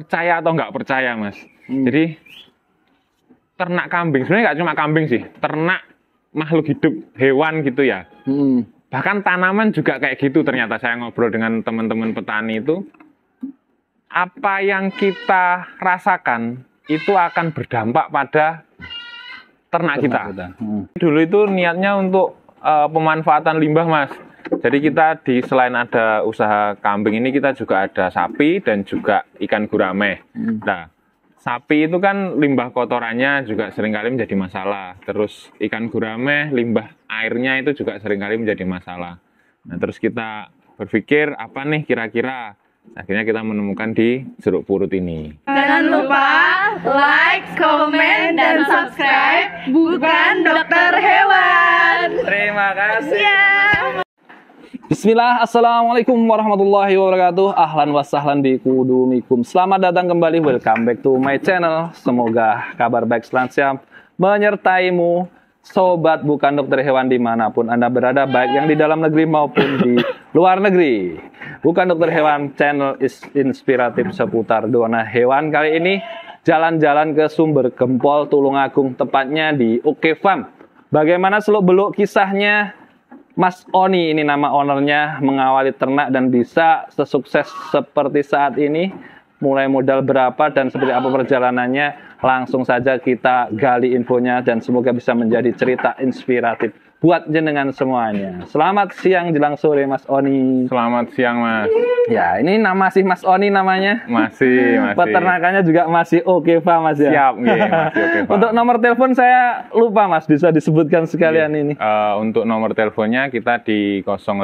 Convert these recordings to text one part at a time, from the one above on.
percaya atau nggak percaya mas hmm. jadi ternak kambing sebenarnya nggak cuma kambing sih ternak makhluk hidup hewan gitu ya hmm. bahkan tanaman juga kayak gitu ternyata saya ngobrol dengan teman-teman petani itu apa yang kita rasakan itu akan berdampak pada ternak, ternak kita. kita. Hmm. Dulu itu niatnya untuk uh, pemanfaatan limbah, Mas. Jadi kita di selain ada usaha kambing ini kita juga ada sapi dan juga ikan gurame. Hmm. Nah, sapi itu kan limbah kotorannya juga seringkali menjadi masalah. Terus ikan gurame limbah airnya itu juga seringkali menjadi masalah. Nah, terus kita berpikir apa nih kira-kira akhirnya kita menemukan di jeruk purut ini. Jangan lupa like, comment, dan subscribe. Bukan dokter hewan. Terima kasih. Yeah. Bismillah, Assalamualaikum warahmatullahi wabarakatuh Ahlan wa sahlan bi kudumikum Selamat datang kembali, welcome back to my channel Semoga kabar baik selanjutnya menyertaimu Sobat bukan dokter hewan dimanapun Anda berada Baik yang di dalam negeri maupun di luar negeri Bukan dokter hewan channel is inspiratif seputar dona hewan Kali ini jalan-jalan ke sumber gempol Tulungagung Tepatnya di Oke Farm Bagaimana seluk beluk kisahnya Mas Oni ini nama ownernya mengawali ternak dan bisa sesukses seperti saat ini mulai modal berapa dan seperti apa perjalanannya langsung saja kita gali infonya dan semoga bisa menjadi cerita inspiratif buat jenengan semuanya. Selamat siang jelang sore Mas Oni. Selamat siang Mas. Ya, ini nama sih Mas Oni namanya. Masih, masih. Peternakannya juga masih oke okay, Pak Mas ya. Siap, nih. Iya, iya, okay, untuk nomor telepon saya lupa Mas, bisa disebutkan sekalian yeah. ini. Uh, untuk nomor teleponnya kita di 085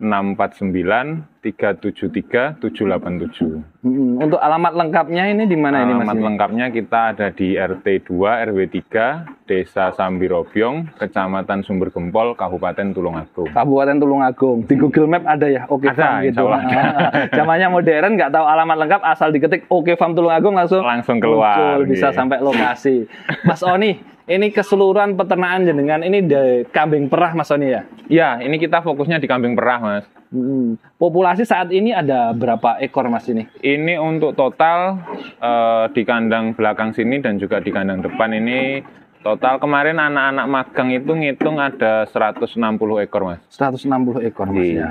649 373 787. untuk alamat lengkapnya ini di mana ini Mas? Alamat lengkapnya kita ada di RT 2 RW 3 Desa Sambirobyong, Kecamatan Sumber Gempol, Kabupaten Tulungagung. Kabupaten Tulungagung. Di Google Map ada ya? Oke okay, ada, gitu. Ada. Ah, zamannya modern nggak tahu alamat lengkap asal diketik Oke okay, Farm Tulungagung langsung langsung keluar. Muncul, bisa iya. sampai lokasi. Mas Oni, ini keseluruhan peternakan jenengan ini dari kambing perah Mas Sony ya? Ya, ini kita fokusnya di kambing perah Mas. Hmm. Populasi saat ini ada berapa ekor Mas ini? Ini untuk total uh, di kandang belakang sini dan juga di kandang depan ini Total kemarin anak-anak magang itu ngitung ada 160 ekor, Mas. 160 ekor, Mas Iya. ya.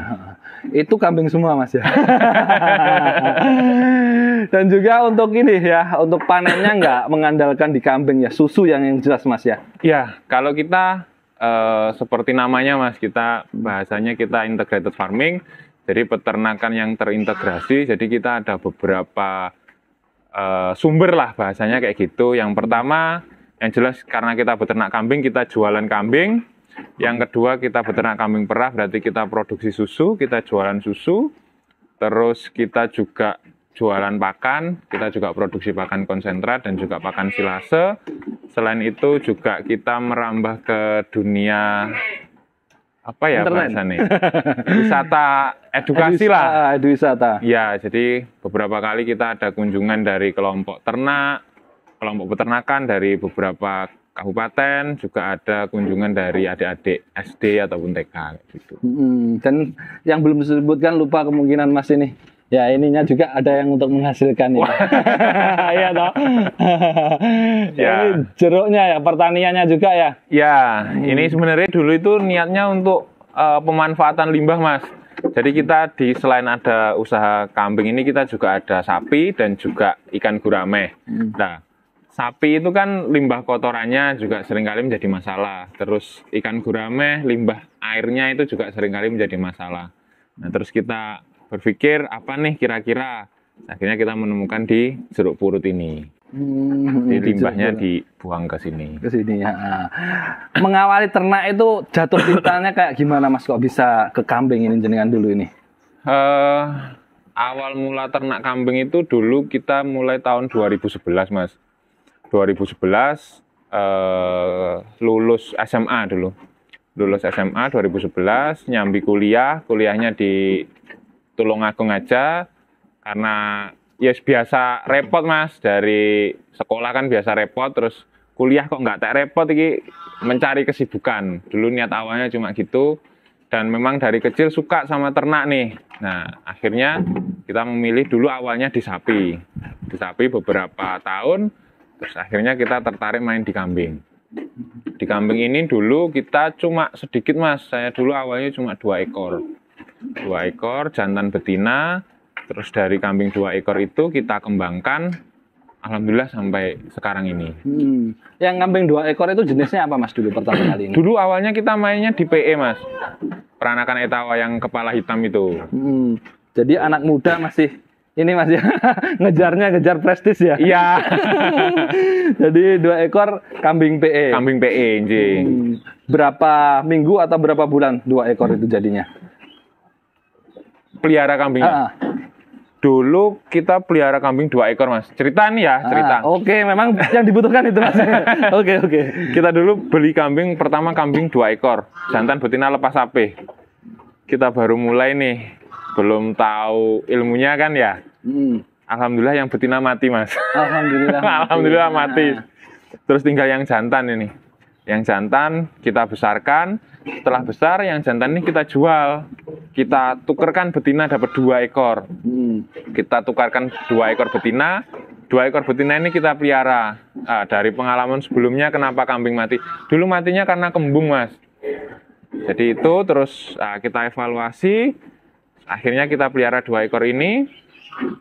Itu kambing semua, Mas ya. Dan juga untuk ini ya, untuk panennya nggak mengandalkan di kambing ya, susu yang yang jelas, Mas ya. Ya, kalau kita eh, seperti namanya, Mas, kita bahasanya kita integrated farming. Jadi peternakan yang terintegrasi, jadi kita ada beberapa eh, sumber lah bahasanya kayak gitu. Yang pertama yang jelas karena kita beternak kambing kita jualan kambing yang kedua kita beternak kambing perah berarti kita produksi susu kita jualan susu terus kita juga jualan pakan kita juga produksi pakan konsentrat dan juga pakan silase selain itu juga kita merambah ke dunia apa ya nih wisata edukasi lah edwisata ya jadi beberapa kali kita ada kunjungan dari kelompok ternak kelompok peternakan dari beberapa kabupaten juga ada kunjungan dari adik-adik SD ataupun TK gitu. Hmm, dan yang belum disebutkan lupa kemungkinan Mas ini. Ya ininya juga ada yang untuk menghasilkan ya. Iya toh. ya. Ini jeruknya ya, pertaniannya juga ya. Ya, hmm. ini sebenarnya dulu itu niatnya untuk uh, pemanfaatan limbah, Mas. Jadi kita di selain ada usaha kambing ini kita juga ada sapi dan juga ikan gurame. Hmm. Nah, sapi itu kan limbah kotorannya juga seringkali menjadi masalah. Terus ikan gurame, limbah airnya itu juga seringkali menjadi masalah. Nah, terus kita berpikir apa nih kira-kira akhirnya kita menemukan di jeruk purut ini. Hmm, Jadi limbahnya dibuang ke sini. Ke sini ya. Mengawali ternak itu jatuh cintanya kayak gimana Mas kok bisa ke kambing ini jenengan dulu ini? Uh, awal mula ternak kambing itu dulu kita mulai tahun 2011 Mas. 2011 uh, eh, lulus SMA dulu. Lulus SMA 2011, nyambi kuliah, kuliahnya di Tulungagung aja karena ya yes, biasa repot mas dari sekolah kan biasa repot terus kuliah kok nggak tak repot ini mencari kesibukan dulu niat awalnya cuma gitu dan memang dari kecil suka sama ternak nih nah akhirnya kita memilih dulu awalnya di sapi di sapi beberapa tahun Terus akhirnya kita tertarik main di kambing. Di kambing ini dulu kita cuma sedikit mas, saya dulu awalnya cuma dua ekor. Dua ekor jantan betina, terus dari kambing dua ekor itu kita kembangkan Alhamdulillah sampai sekarang ini. Hmm. Yang kambing dua ekor itu jenisnya apa mas dulu pertama kali ini? Dulu awalnya kita mainnya di PE mas, peranakan etawa yang kepala hitam itu. Hmm. Jadi anak muda masih ini Mas ya ngejarnya ngejar prestis ya. Iya. Jadi dua ekor kambing PE. Kambing PE, anjing. Hmm. Berapa minggu atau berapa bulan dua ekor itu jadinya? Pelihara kambing. Uh ah, ah. dulu kita pelihara kambing dua ekor mas cerita nih ya ah, cerita ah, oke okay. memang yang dibutuhkan itu mas oke oke okay, okay. kita dulu beli kambing pertama kambing dua ekor jantan betina lepas sapi kita baru mulai nih belum tahu ilmunya kan ya Hmm. Alhamdulillah yang betina mati mas. Alhamdulillah. mati. Alhamdulillah nah. mati. Terus tinggal yang jantan ini. Yang jantan kita besarkan. Setelah besar yang jantan ini kita jual. Kita tukarkan betina dapat dua ekor. Hmm. Kita tukarkan dua ekor betina. Dua ekor betina ini kita pelihara. Nah, dari pengalaman sebelumnya kenapa kambing mati? Dulu matinya karena kembung mas. Jadi itu terus ah, kita evaluasi. Akhirnya kita pelihara dua ekor ini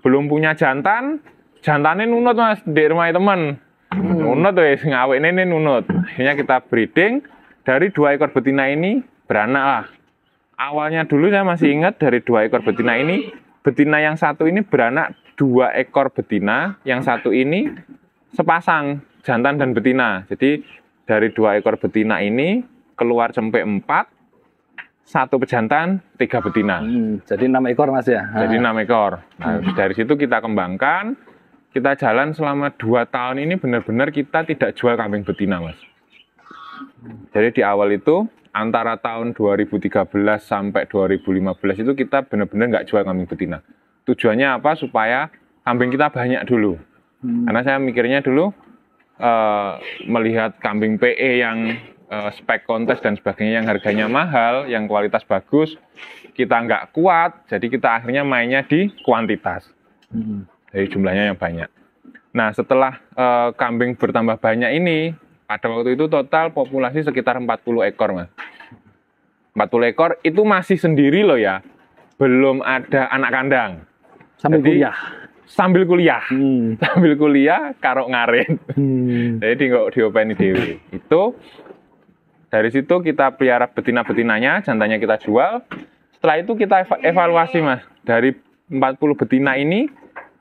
belum punya jantan, jantannya nunut mas di rumah teman. Hmm. Nunut wes ngawin ini nunut. Akhirnya kita breeding dari dua ekor betina ini beranak lah. Awalnya dulu saya masih ingat dari dua ekor betina ini, betina yang satu ini beranak dua ekor betina, yang satu ini sepasang jantan dan betina. Jadi dari dua ekor betina ini keluar sampai empat, satu pejantan, tiga betina. Hmm, jadi enam ekor mas ya? Jadi ah. enam ekor. Nah, hmm. dari situ kita kembangkan, kita jalan selama dua tahun ini benar-benar kita tidak jual kambing betina mas. Jadi di awal itu antara tahun 2013 sampai 2015 itu kita benar-benar nggak jual kambing betina. Tujuannya apa? Supaya kambing kita banyak dulu. Hmm. Karena saya mikirnya dulu uh, melihat kambing PE yang uh, spek kontes dan sebagainya yang harganya mahal, yang kualitas bagus, kita nggak kuat, jadi kita akhirnya mainnya di kuantitas. Hmm. Jadi jumlahnya yang banyak. Nah, setelah uh, kambing bertambah banyak ini, pada waktu itu total populasi sekitar 40 ekor, Mas. 40 ekor itu masih sendiri loh ya. Belum ada anak kandang. Sambil jadi, kuliah. Sambil kuliah. Hmm. Sambil kuliah karo ngarit. Hmm. jadi nggak diopeni dewi. Itu dari situ kita pelihara betina-betinanya, jantannya kita jual. Setelah itu kita iya, iya, evaluasi iya. mas. Dari 40 betina ini,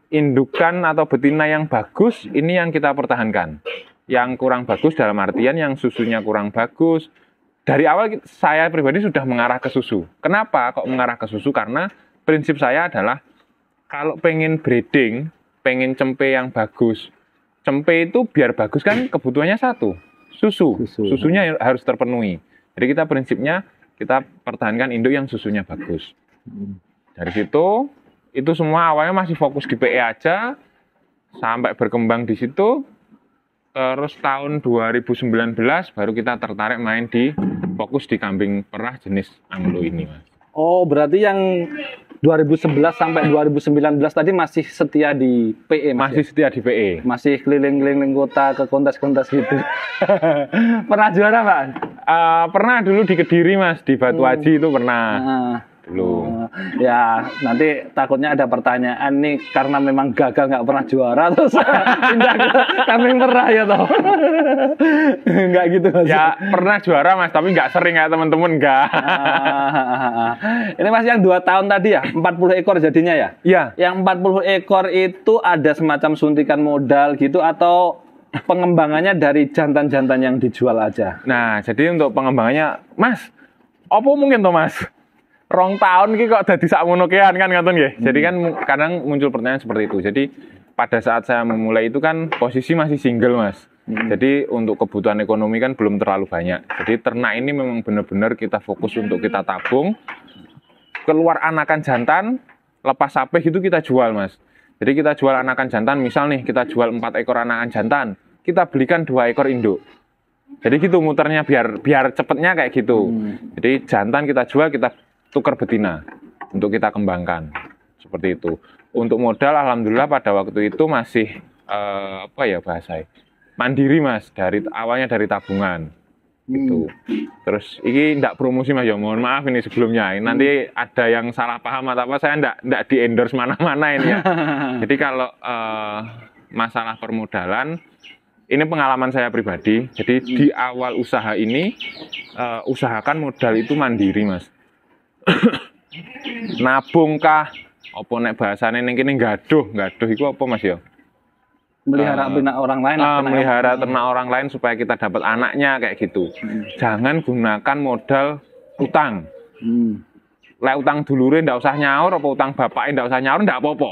indukan atau betina yang bagus ini yang kita pertahankan. Yang kurang bagus dalam artian yang susunya kurang bagus. Dari awal saya pribadi sudah mengarah ke susu. Kenapa kok mengarah ke susu? Karena prinsip saya adalah kalau pengen breeding, pengen cempe yang bagus. Cempe itu biar bagus kan kebutuhannya satu, susu. susu. Susunya harus terpenuhi. Jadi kita prinsipnya kita pertahankan induk yang susunya bagus. Dari situ itu semua awalnya masih fokus di PE aja sampai berkembang di situ. Terus tahun 2019 baru kita tertarik main di fokus di kambing perah jenis Anglo ini, Mas. Oh, berarti yang 2011 sampai 2019 tadi masih setia di PE Mas masih ya? setia di PE masih keliling-keliling kota ke kontes-kontes gitu pernah juara Pak? Uh, pernah dulu di Kediri Mas di Batu hmm. Aji itu pernah ah belum oh, ya nanti takutnya ada pertanyaan nih karena memang gagal nggak pernah juara terus pindah ke merah ya toh nggak gitu mas ya pernah juara mas tapi nggak sering ya teman-teman nggak ini mas yang dua tahun tadi ya 40 ekor jadinya ya ya yang 40 ekor itu ada semacam suntikan modal gitu atau pengembangannya dari jantan-jantan yang dijual aja nah jadi untuk pengembangannya mas apa mungkin mas rong tahun ki kok jadi sak monokean kan ngatun ya. Hmm. Jadi kan kadang muncul pertanyaan seperti itu. Jadi pada saat saya memulai itu kan posisi masih single, Mas. Hmm. Jadi untuk kebutuhan ekonomi kan belum terlalu banyak. Jadi ternak ini memang benar-benar kita fokus untuk kita tabung. Keluar anakan jantan, lepas sapi itu kita jual, Mas. Jadi kita jual anakan jantan, misal nih kita jual empat ekor anakan jantan, kita belikan dua ekor induk. Jadi gitu muternya biar biar cepetnya kayak gitu. Hmm. Jadi jantan kita jual, kita tukar betina untuk kita kembangkan seperti itu. Untuk modal alhamdulillah pada waktu itu masih eh, apa ya bahasa mandiri mas dari awalnya dari tabungan gitu. Hmm. Terus ini tidak promosi Mas ya, mohon maaf ini sebelumnya. Ini nanti ada yang salah paham atau apa saya tidak tidak di endorse mana-mana ini ya. Jadi kalau uh, masalah permodalan ini pengalaman saya pribadi. Jadi di hmm. awal usaha ini uh, usahakan modal itu mandiri, Mas. nabung kah apa nek bahasane ning kene gaduh gaduh iku apa Mas ya melihara uh, orang lain uh, melihara ternak orang lain supaya kita dapat anaknya kayak gitu hmm. jangan gunakan modal utang hmm. lek utang dulure ndak usah nyaur apa utang bapaknya ndak usah nyaur ndak apa-apa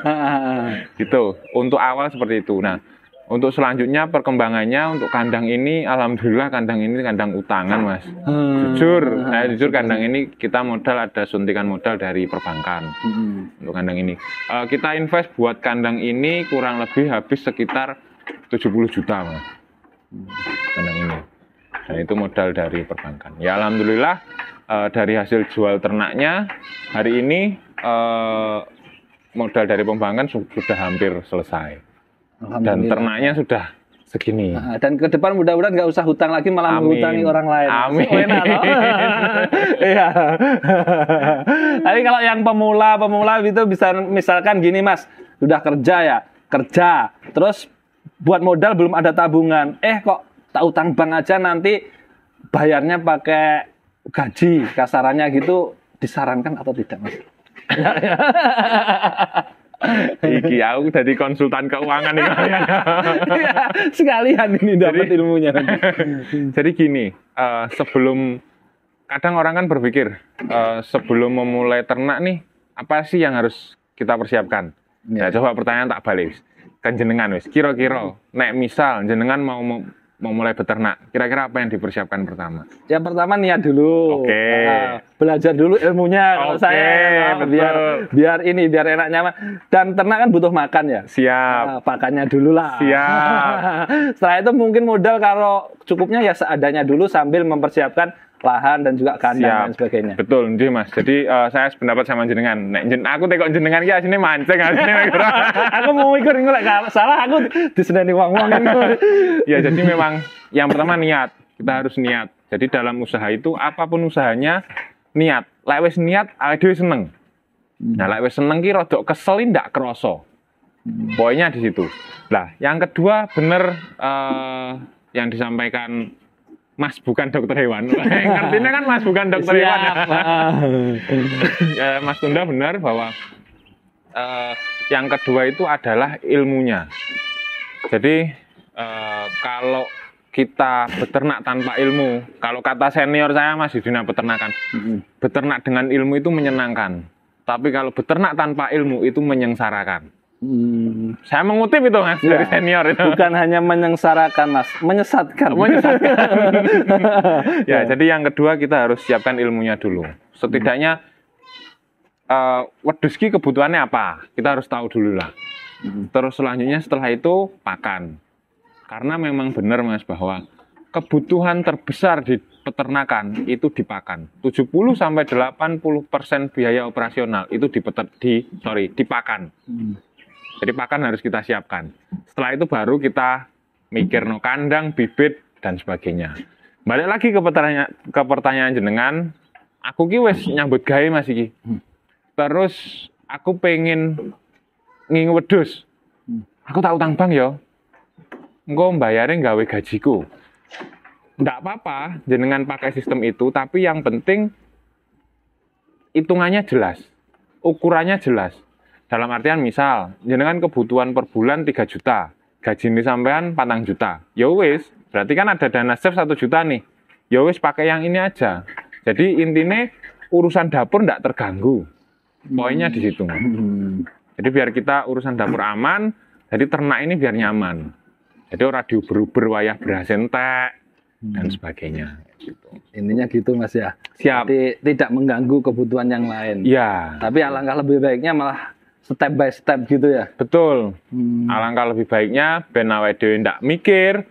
gitu untuk awal seperti itu nah untuk selanjutnya perkembangannya untuk kandang ini, alhamdulillah kandang ini kandang utangan mas. Hmm. Jujur, saya hmm. Eh, jujur kandang ini kita modal ada suntikan modal dari perbankan hmm. untuk kandang ini. Uh, kita invest buat kandang ini kurang lebih habis sekitar 70 juta mas. Kandang ini. Dan itu modal dari perbankan. Ya alhamdulillah uh, dari hasil jual ternaknya hari ini uh, modal dari perbankan sudah hampir selesai. Dan ternaknya sudah segini. Nah, dan ke depan mudah-mudahan nggak usah hutang lagi malah Amin. menghutangi orang lain. Amin. Iya. Tapi kalau yang pemula, pemula itu bisa misalkan gini Mas, sudah kerja ya, kerja, terus buat modal belum ada tabungan. Eh kok tak utang bank aja nanti bayarnya pakai gaji kasarannya gitu disarankan atau tidak Mas? Iki aku jadi konsultan keuangan nih. ya, sekalian ini dapat ilmunya. jadi gini, uh, sebelum kadang orang kan berpikir uh, sebelum memulai ternak nih apa sih yang harus kita persiapkan? Ya. Nah, iya. coba pertanyaan tak balik. Kan jenengan wis kira-kira nek misal jenengan mau mau mulai beternak, kira-kira apa yang dipersiapkan pertama? Yang pertama niat dulu. Oke. Okay. Uh, belajar dulu ilmunya okay, saya nah, biar biar ini biar enak nyaman. Dan ternak kan butuh makan ya. Siap. Uh, nah, pakannya dulu lah. Siap. Setelah itu mungkin modal kalau cukupnya ya seadanya dulu sambil mempersiapkan lahan dan juga kandang Siap. dan sebagainya. Betul, nggih Mas. Jadi uh, saya sependapat sama jenengan. Nek jen aku tengok jenengan ki sini mancing asine Aku mau ikut ngelak salah aku diseneni uang wong kan. Ya jadi memang yang pertama niat. Kita harus niat. Jadi dalam usaha itu apapun usahanya niat. Lek niat awake seneng. Hmm. Nah, lek seneng ki rodok kesel ndak kroso. Poinnya di situ. Lah, yang kedua bener uh, yang disampaikan Mas bukan dokter hewan. Artinya kan Mas bukan dokter Siap, hewan. Ya, mas Tunda benar bahwa uh, yang kedua itu adalah ilmunya. Jadi uh, kalau kita beternak tanpa ilmu, kalau kata senior saya Mas di dunia peternakan, beternak dengan ilmu itu menyenangkan. Tapi kalau beternak tanpa ilmu itu menyengsarakan. Hmm. Saya mengutip itu mas ya. dari senior itu. Bukan hanya menyengsarakan mas, menyesatkan. Menyesatkan. ya, ya, jadi yang kedua kita harus siapkan ilmunya dulu. Setidaknya hmm. uh, eh, weduski kebutuhannya apa, kita harus tahu dulu lah. Hmm. Terus selanjutnya setelah itu pakan, karena memang benar mas bahwa kebutuhan terbesar di peternakan itu di pakan. 70 sampai 80 persen biaya operasional itu di peter, di sorry di pakan. Hmm jadi pakan harus kita siapkan. Setelah itu baru kita mikir no kandang, bibit dan sebagainya. Balik lagi ke pertanyaan ke pertanyaan jenengan, aku ki wis nyambut gawe Mas iki. Hmm. Terus aku pengen ngingu wedhus. Hmm. Aku tak utang bank ya. Engko mbayare gawe gajiku. Ndak apa-apa jenengan pakai sistem itu, tapi yang penting hitungannya jelas. Ukurannya jelas dalam artian misal, jenengan kebutuhan per bulan 3 juta, gaji ini sampean patang juta. Ya wis, berarti kan ada dana save 1 juta nih. Ya wis pakai yang ini aja. Jadi intinya urusan dapur tidak terganggu. Poinnya di situ. Jadi biar kita urusan dapur aman, jadi ternak ini biar nyaman. Jadi orang diuber-uber wayah berasentek dan hmm. sebagainya. Intinya gitu mas ya. Siap. Jadi tidak mengganggu kebutuhan yang lain. Ya. Tapi alangkah lebih baiknya malah step by step gitu ya. Betul. Hmm. Alangkah lebih baiknya ben awake dhewe mikir.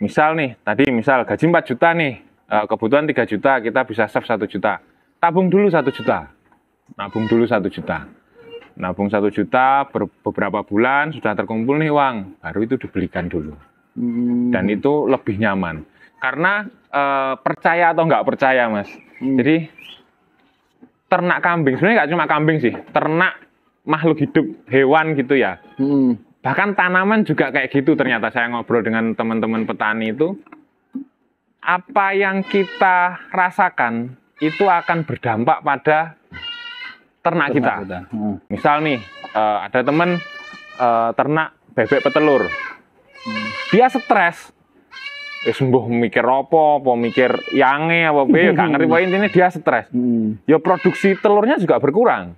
Misal nih, tadi misal gaji 4 juta nih, eh, kebutuhan 3 juta, kita bisa save 1 juta. Tabung dulu 1 juta. Nabung dulu 1 juta. Nabung 1 juta beberapa bulan sudah terkumpul nih uang, baru itu dibelikan dulu. Hmm. Dan itu lebih nyaman. Karena e, percaya atau nggak percaya, Mas. Hmm. Jadi ternak kambing, sebenarnya nggak cuma kambing sih, ternak makhluk hidup hewan gitu ya. Hmm. Bahkan tanaman juga kayak gitu ternyata saya ngobrol dengan teman-teman petani itu apa yang kita rasakan itu akan berdampak pada ternak, ternak kita. kita. Hmm. Misal nih uh, ada teman uh, ternak bebek petelur. Hmm. Dia stres. Ya sembuh mikir apa, apa mikir yange apa ya gak ngerti poin ini dia stres. Hmm. Ya produksi telurnya juga berkurang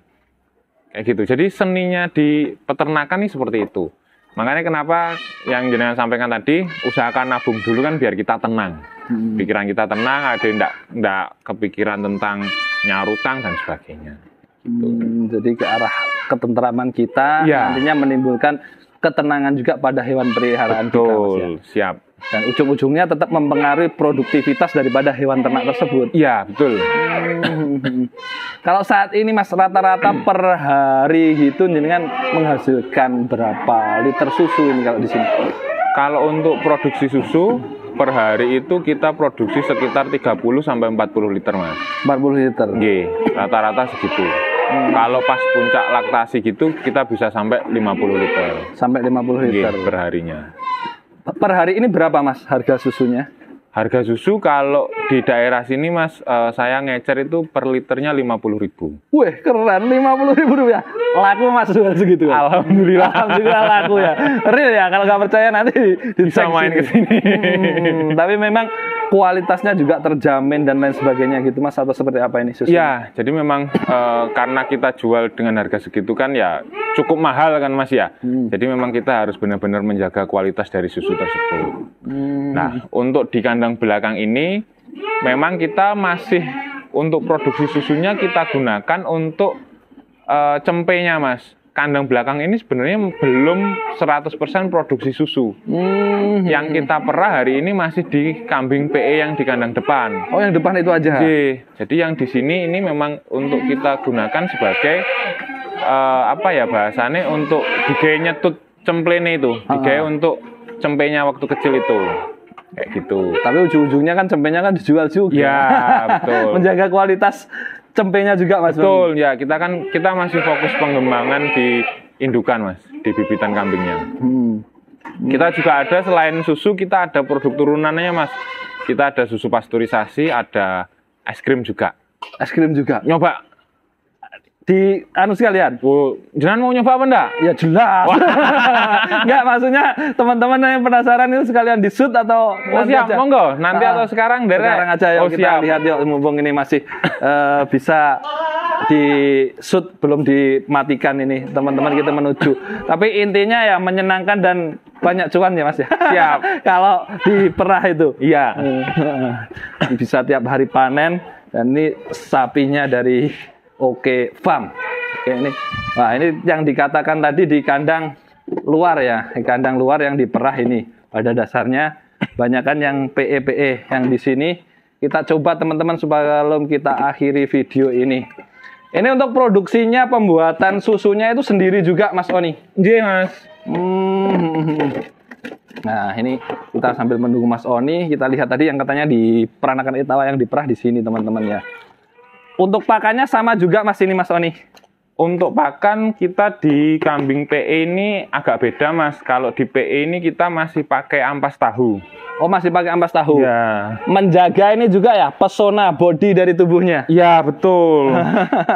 kayak gitu jadi seninya di peternakan nih seperti itu makanya kenapa yang jenengan sampaikan tadi usahakan nabung dulu kan biar kita tenang hmm. pikiran kita tenang ada ndak ndak kepikiran tentang nyarutang dan sebagainya gitu. hmm, jadi ke arah ketentraman kita ya. nantinya menimbulkan ketenangan juga pada hewan peliharaan Betul, kita. Ya. Betul, siap dan ujung-ujungnya tetap mempengaruhi produktivitas daripada hewan ternak tersebut. Iya, betul. Kalau saat ini Mas rata-rata per hari gitu dengan menghasilkan berapa liter susu ini kalau di sini? Kalau untuk produksi susu per hari itu kita produksi sekitar 30 sampai 40 liter, Mas. 40 liter. Nggih, rata-rata segitu. Hmm. Kalau pas puncak laktasi gitu kita bisa sampai 50 liter. Sampai 50 liter Gih, perharinya per hari ini berapa mas harga susunya? Harga susu kalau di daerah sini mas, uh, saya ngecer itu per liternya lima puluh ribu. Wih keren, lima puluh ribu rupiah. Laku mas jual segitu. Ya? Alhamdulillah. Alhamdulillah laku ya. Real ya, kalau nggak percaya nanti di Bisa main sini. Hmm, tapi memang kualitasnya juga terjamin dan lain sebagainya gitu mas atau seperti apa ini susunya? Ya, jadi memang e, karena kita jual dengan harga segitu kan ya cukup mahal kan mas ya. Hmm. Jadi memang kita harus benar-benar menjaga kualitas dari susu tersebut. Hmm. Nah untuk di kandang belakang ini memang kita masih untuk produksi susunya kita gunakan untuk e, cempenya mas kandang belakang ini sebenarnya belum 100% produksi susu. Hmm. Yang kita perah hari ini masih di kambing PE yang di kandang depan. Oh, yang depan itu aja. Jadi, iya. jadi yang di sini ini memang untuk kita gunakan sebagai uh, apa ya bahasannya untuk digaya nyetut cemplene itu, digay ah. untuk cempenya waktu kecil itu kayak gitu. Tapi ujung-ujungnya kan cempenya kan dijual juga. Ya betul. Menjaga kualitas cempenya juga mas betul ya kita kan kita masih fokus pengembangan di indukan mas di bibitan kambingnya hmm. Hmm. kita juga ada selain susu kita ada produk turunannya mas kita ada susu pasturisasi ada es krim juga es krim juga nyoba di anu sekalian. jangan mau nyoba apa enggak? Ya jelas. enggak maksudnya teman-teman yang penasaran itu sekalian di shoot atau oh, siap, aja. monggo. Nanti nah, atau sekarang dere Sekarang aja yuk oh, kita siap. lihat yuk mumpung ini masih uh, bisa di shoot belum dimatikan ini teman-teman kita menuju. Tapi intinya ya menyenangkan dan banyak cuan ya Mas ya. Siap. Kalau di perah itu. Iya. bisa tiap hari panen dan ini sapinya dari Oke, farm. Oke, ini. Nah, ini yang dikatakan tadi di kandang luar ya, di kandang luar yang diperah ini. Pada dasarnya banyakkan yang PEPE -PE yang di sini kita coba teman-teman sebelum kita akhiri video ini. Ini untuk produksinya pembuatan susunya itu sendiri juga Mas Oni. Iya Mas. Hmm. Nah ini kita sambil menunggu Mas Oni kita lihat tadi yang katanya di peranakan Itawa yang diperah di sini teman-teman ya. Untuk pakannya sama juga Mas ini Mas Oni. Untuk pakan kita di kambing PE ini agak beda Mas. Kalau di PE ini kita masih pakai ampas tahu. Oh masih pakai ampas tahu. Ya. Menjaga ini juga ya pesona body dari tubuhnya. Ya betul.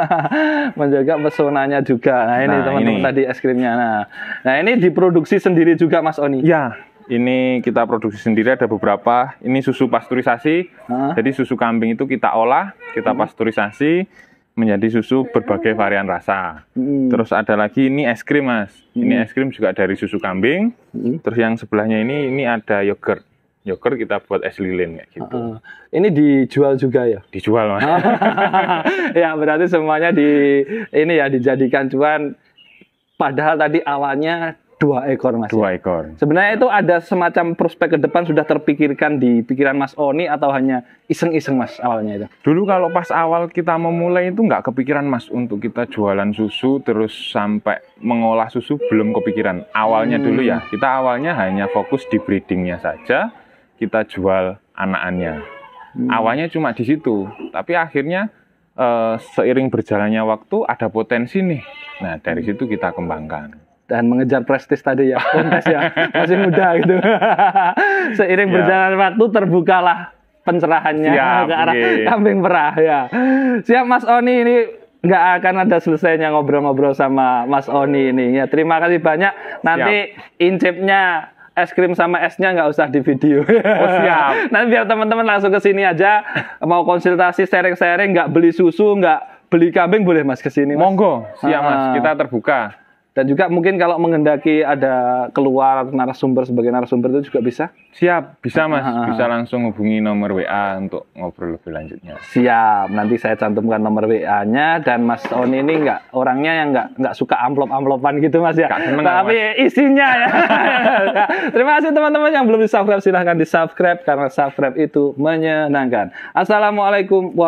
Menjaga pesonanya juga. Nah ini nah, teman-teman nah, tadi es krimnya. Nah, nah ini diproduksi sendiri juga Mas Oni. Ya ini kita produksi sendiri ada beberapa. Ini susu pasteurisasi. Hah? Jadi susu kambing itu kita olah, kita hmm. pasteurisasi menjadi susu berbagai varian rasa. Hmm. Terus ada lagi ini es krim, Mas. Hmm. Ini es krim juga dari susu kambing. Hmm. Terus yang sebelahnya ini ini ada yogurt yogurt kita buat es lilin kayak gitu. Uh, ini dijual juga ya? Dijual mas. ya berarti semuanya di ini ya dijadikan cuan. Padahal tadi awalnya dua ekor mas dua ya? ekor sebenarnya itu ada semacam prospek ke depan sudah terpikirkan di pikiran mas Oni atau hanya iseng-iseng mas awalnya itu dulu kalau pas awal kita memulai itu nggak kepikiran mas untuk kita jualan susu terus sampai mengolah susu belum kepikiran awalnya hmm. dulu ya kita awalnya hanya fokus di breedingnya saja kita jual anakannya hmm. awalnya cuma di situ tapi akhirnya eh, seiring berjalannya waktu ada potensi nih nah dari situ kita kembangkan dan mengejar prestis tadi ya kontes ya masih muda gitu seiring yeah. berjalan waktu terbukalah pencerahannya Siap, ke arah kambing perah ya siap Mas Oni ini nggak akan ada selesainya ngobrol-ngobrol sama Mas Oni ini ya terima kasih banyak nanti siap. incipnya es krim sama esnya nggak usah di video. Oh, siap. Nanti biar teman-teman langsung ke sini aja mau konsultasi sharing-sharing, nggak beli susu, nggak beli kambing boleh mas ke sini. Monggo, siap mas, ah. kita terbuka. Dan juga mungkin kalau menghendaki ada keluar narasumber sebagai narasumber itu juga bisa. Siap, bisa Mas. Ah, ah, ah. Bisa langsung hubungi nomor WA untuk ngobrol lebih lanjutnya. Siap, nanti saya cantumkan nomor WA-nya dan Mas On ini nggak orangnya yang nggak nggak suka amplop-amplopan gitu Mas ya. Seneng, Tapi mas. isinya ya. Terima kasih teman-teman yang belum di-subscribe silahkan di-subscribe karena subscribe itu menyenangkan. Assalamualaikum